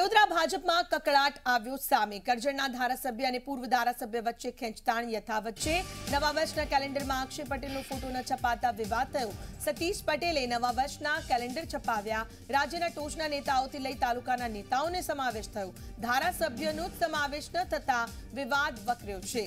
વડોદરા ભાજપમાં કકડાટ આવ્યો સામે કરજણના ધારાસભ્ય અને પૂર્વ ધારાસભ્ય વચ્ચે ખેંચતાણ યથાવત છે નવા વર્ષના કેલેન્ડરમાં અક્ષય પટેલનો ફોટો ન છપાતા વિવાદ થયો સતીશ પટેલે નવા વર્ષના કેલેન્ડર છપાવ્યા રાજ્યના ટોચના નેતાઓથી લઈ તાલુકાના નેતાઓને સમાવેશ થયો ધારાસભ્યનો જ સમાવેશ ન થતા વિવાદ વકર્યો છે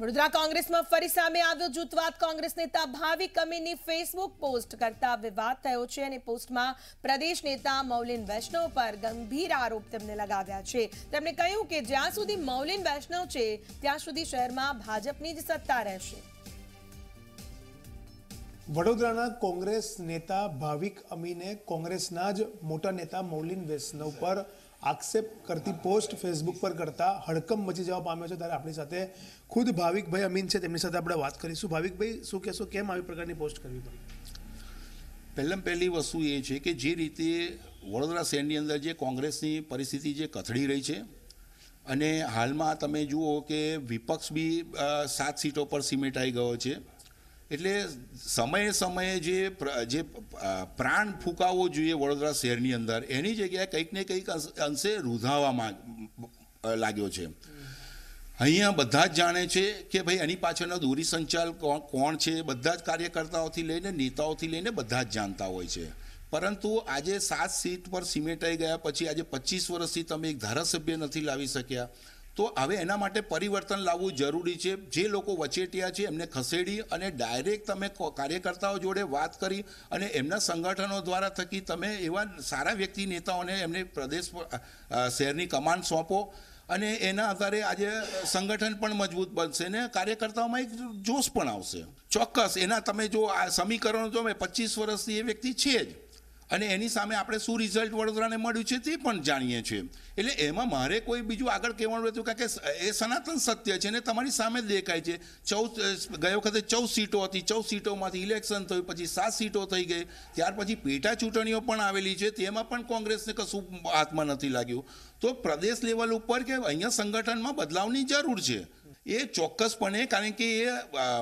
વડોદરા કોંગ્રેસમાં ફરી સામે આવ્યો જૂથવાદ કોંગ્રેસ નેતા ભાવિક અમીની ફેસબુક પોસ્ટ કરતા વિવાદ થયો છે અને પોસ્ટમાં પ્રદેશ નેતા મૌલિન વૈષ્ણવ પર ગંભીર આરોપ તેમને લગાવ્યા છે તેમણે કહ્યું કે જ્યાં સુધી મૌલિન વૈષ્ણવ છે ત્યાં સુધી શહેરમાં ભાજપની જ સત્તા રહેશે વડોદરાના કોંગ્રેસ નેતા ભાવિક અમીને કોંગ્રેસના જ મોટા નેતા મૌલિન વૈષ્ણવ પર આક્ષેપ કરતી પોસ્ટ ફેસબુક પર કરતા હડકમ મચી જવા પામ્યો છે ત્યારે આપણી સાથે ખુદ ભાવિકભાઈ અમીન છે તેમની સાથે આપણે વાત કરીશું ભાવિકભાઈ શું કહેશો કેમ આવી પ્રકારની પોસ્ટ કરવી પડી પહેલાં પહેલી વસ્તુ એ છે કે જે રીતે વડોદરા શહેરની અંદર જે કોંગ્રેસની પરિસ્થિતિ જે કથળી રહી છે અને હાલમાં તમે જુઓ કે વિપક્ષ બી સાત સીટો પર સિમેટાઈ ગયો છે એટલે સમયે સમયે જે જે પ્રાણ ફૂંકાવવો જોઈએ વડોદરા શહેરની અંદર એની જગ્યાએ કંઈક ને કંઈક અંશે રૂધાવામાં લાગ્યો છે અહીંયા બધા જ જાણે છે કે ભાઈ એની પાછળનો દૂરી સંચાલ કોણ છે બધા જ કાર્યકર્તાઓથી લઈને નેતાઓથી લઈને બધા જ જાણતા હોય છે પરંતુ આજે સાત સીટ પર સિમેટાઈ ગયા પછી આજે પચીસ વર્ષથી તમે એક ધારાસભ્ય નથી લાવી શક્યા તો હવે એના માટે પરિવર્તન લાવવું જરૂરી છે જે લોકો વચેટિયા છે એમને ખસેડી અને ડાયરેક્ટ તમે કાર્યકર્તાઓ જોડે વાત કરી અને એમના સંગઠનો દ્વારા થકી તમે એવા સારા વ્યક્તિ નેતાઓને એમને પ્રદેશ શહેરની કમાન સોંપો અને એના આધારે આજે સંગઠન પણ મજબૂત બનશે ને કાર્યકર્તાઓમાં એક જોશ પણ આવશે ચોક્કસ એના તમે જો આ સમીકરણો જો મેં પચીસ વર્ષથી એ વ્યક્તિ છે જ અને એની સામે આપણે શું રિઝલ્ટ વડોદરાને મળ્યું છે તે પણ જાણીએ છીએ એટલે એમાં મારે કોઈ બીજું આગળ કહેવાનું હતું કારણ કે એ સનાતન સત્ય છે ને તમારી સામે દેખાય છે ચૌદ ગયો વખતે ચૌદ સીટો હતી ચૌદ સીટોમાંથી ઇલેક્શન થયું પછી સાત સીટો થઈ ગઈ ત્યાર પછી પેટા ચૂંટણીઓ પણ આવેલી છે તેમાં પણ કોંગ્રેસને કશું હાથમાં નથી લાગ્યું તો પ્રદેશ લેવલ ઉપર કે અહીંયા સંગઠનમાં બદલાવની જરૂર છે એ ચોક્કસપણે કારણ કે એ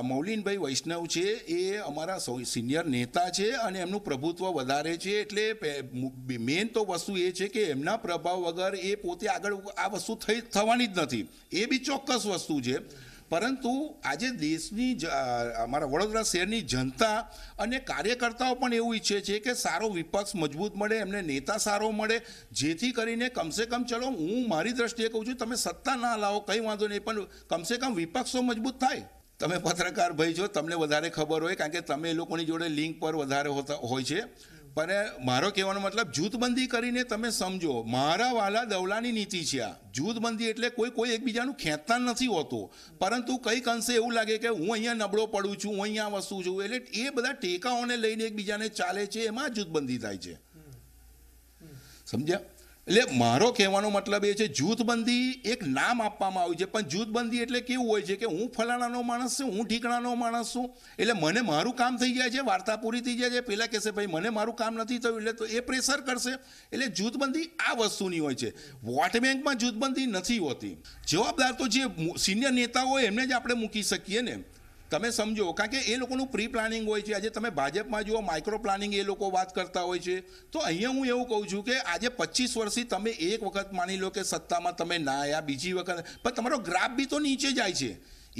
મૌલિનભાઈ વૈષ્ણવ છે એ અમારા સૌ સિનિયર નેતા છે અને એમનું પ્રભુત્વ વધારે છે એટલે મેઇન તો વસ્તુ એ છે કે એમના પ્રભાવ વગર એ પોતે આગળ આ વસ્તુ થઈ થવાની જ નથી એ બી ચોક્કસ વસ્તુ છે પરંતુ આજે દેશની અમારા વડોદરા શહેરની જનતા અને કાર્યકર્તાઓ પણ એવું ઈચ્છે છે કે સારો વિપક્ષ મજબૂત મળે એમને નેતા સારો મળે જેથી કરીને કમસે કમ ચલો હું મારી દ્રષ્ટિએ કહું છું તમે સત્તા ના લાવો કંઈ વાંધો નહીં પણ કમસે કમ વિપક્ષો મજબૂત થાય તમે પત્રકાર ભાઈ છો તમને વધારે ખબર હોય કારણ કે તમે એ લોકોની જોડે લિંક પર વધારે હોતા હોય છે પણ મારો કહેવાનો મતલબ જૂથબંધી કરીને તમે સમજો મારા વાલા દવલાની નીતિ છે આ જૂથબંધી એટલે કોઈ કોઈ એકબીજાનું ખેંચતા નથી હોતું પરંતુ કંઈક અંશે એવું લાગે કે હું અહીંયા નબળો પડું છું હું અહીંયા વસું છું એટલે એ બધા ટેકાઓને લઈને એકબીજાને ચાલે છે એમાં જૂથબંધી થાય છે સમજ્યા એટલે મારો કહેવાનો મતલબ એ છે જૂથબંધી એક નામ આપવામાં આવ્યું છે પણ જૂથબંધી એટલે કેવું હોય છે કે હું ફલાણાનો માણસ છું હું ઠીકણાનો માણસ છું એટલે મને મારું કામ થઈ જાય છે વાર્તા પૂરી થઈ જાય છે પહેલાં કહેશે ભાઈ મને મારું કામ નથી થયું એટલે તો એ પ્રેશર કરશે એટલે જૂથબંધી આ વસ્તુની હોય છે વોટ બેંકમાં જૂથબંધી નથી હોતી જવાબદાર તો જે સિનિયર નેતાઓ એમને જ આપણે મૂકી શકીએ ને તમે સમજો કારણ કે એ લોકોનું પ્રી પ્લાનિંગ હોય છે આજે તમે ભાજપમાં જુઓ માઇક્રો પ્લાનિંગ એ લોકો વાત કરતા હોય છે તો અહીંયા હું એવું કહું છું કે આજે પચીસ વર્ષથી તમે એક વખત માની લો કે સત્તામાં તમે ના આવ્યા બીજી વખત પણ તમારો ગ્રાફ બી તો નીચે જાય છે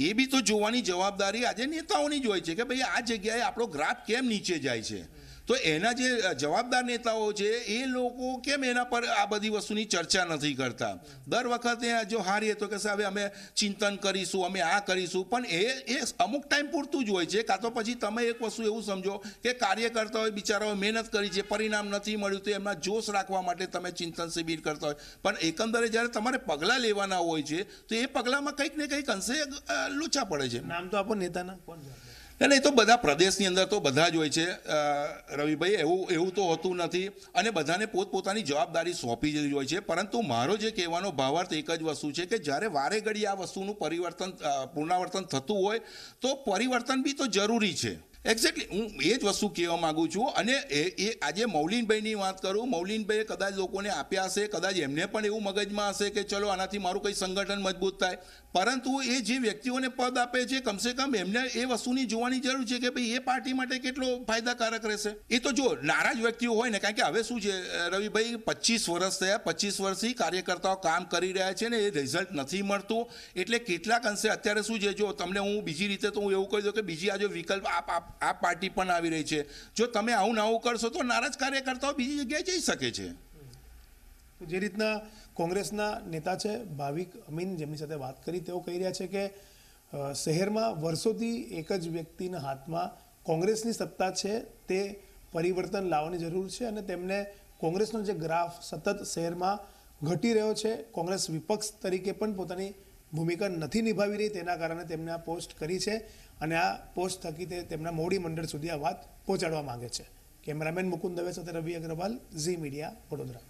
એ બી તો જોવાની જવાબદારી આજે નેતાઓની જ હોય છે કે ભાઈ આ જગ્યાએ આપણો ગ્રાફ કેમ નીચે જાય છે તો એના જે જવાબદાર નેતાઓ છે એ લોકો કેમ એના પર આ બધી વસ્તુની ચર્ચા નથી કરતા દર વખતે જો હારીએ તો કે સાહેબ અમે ચિંતન કરીશું અમે આ કરીશું પણ એ એ અમુક ટાઈમ પૂરતું જ હોય છે કાં તો પછી તમે એક વસ્તુ એવું સમજો કે કાર્યકર્તાઓએ બિચારાઓએ મહેનત કરી છે પરિણામ નથી મળ્યું તો એમના જોશ રાખવા માટે તમે ચિંતન શિબિર કરતા હોય પણ એકંદરે જ્યારે તમારે પગલાં લેવાના હોય છે તો એ પગલાંમાં કંઈક ને કંઈક અંશે લોચા પડે છે નામ તો આપો નેતાના કોણ એટલે એ તો બધા પ્રદેશની અંદર તો બધા જ હોય છે રવિભાઈ એવું એવું તો હોતું નથી અને બધાને પોતપોતાની જવાબદારી સોંપી જ હોય છે પરંતુ મારો જે કહેવાનો ભાવાર્થ એક જ વસ્તુ છે કે જ્યારે વારે ઘડી આ વસ્તુનું પરિવર્તન પુનરાવર્તન થતું હોય તો પરિવર્તન બી તો જરૂરી છે એક્ઝેક્ટલી હું એ જ વસ્તુ કહેવા માગું છું અને એ એ આજે મૌલિનભાઈની વાત કરું મૌલિનભાઈએ કદાચ લોકોને આપ્યા હશે કદાચ એમને પણ એવું મગજમાં હશે કે ચલો આનાથી મારું કંઈ સંગઠન મજબૂત થાય પરંતુ એ જે વ્યક્તિઓને પદ આપે છે કમસે કમ એમને એ વસ્તુની જોવાની જરૂર છે કે ભાઈ એ પાર્ટી માટે કેટલો ફાયદાકારક રહેશે એ તો જો નારાજ વ્યક્તિઓ હોય ને કારણ કે હવે શું છે રવિભાઈ પચીસ વર્ષ થયા પચીસ વર્ષથી કાર્યકર્તાઓ કામ કરી રહ્યા છે ને એ રિઝલ્ટ નથી મળતું એટલે કેટલાક અંશે અત્યારે શું છે જો તમને હું બીજી રીતે તો હું એવું કહી દઉં કે બીજી આજે વિકલ્પ આપ આપ આ પાર્ટી પણ આવી રહી છે જો તમે આવું નાવું કરશો તો નારાજ કાર્યકર્તાઓ બીજી જગ્યાએ જઈ શકે છે જે રીતના કોંગ્રેસના નેતા છે ભાવિક અમીન જેમની સાથે વાત કરી તેઓ કહી રહ્યા છે કે શહેરમાં વર્ષોથી એક જ વ્યક્તિના હાથમાં કોંગ્રેસની સત્તા છે તે પરિવર્તન લાવવાની જરૂર છે અને તેમને કોંગ્રેસનો જે ગ્રાફ સતત શહેરમાં ઘટી રહ્યો છે કોંગ્રેસ વિપક્ષ તરીકે પણ પોતાની ભૂમિકા નથી નિભાવી રહી તેના કારણે તેમને આ પોસ્ટ કરી છે અને આ પોસ્ટ થકી તે તેમના મોડી મંડળ સુધી આ વાત પહોંચાડવા માગે છે કેમેરામેન મુકુંદ દવે સાથે રવિ અગ્રવાલ ઝી મીડિયા વડોદરા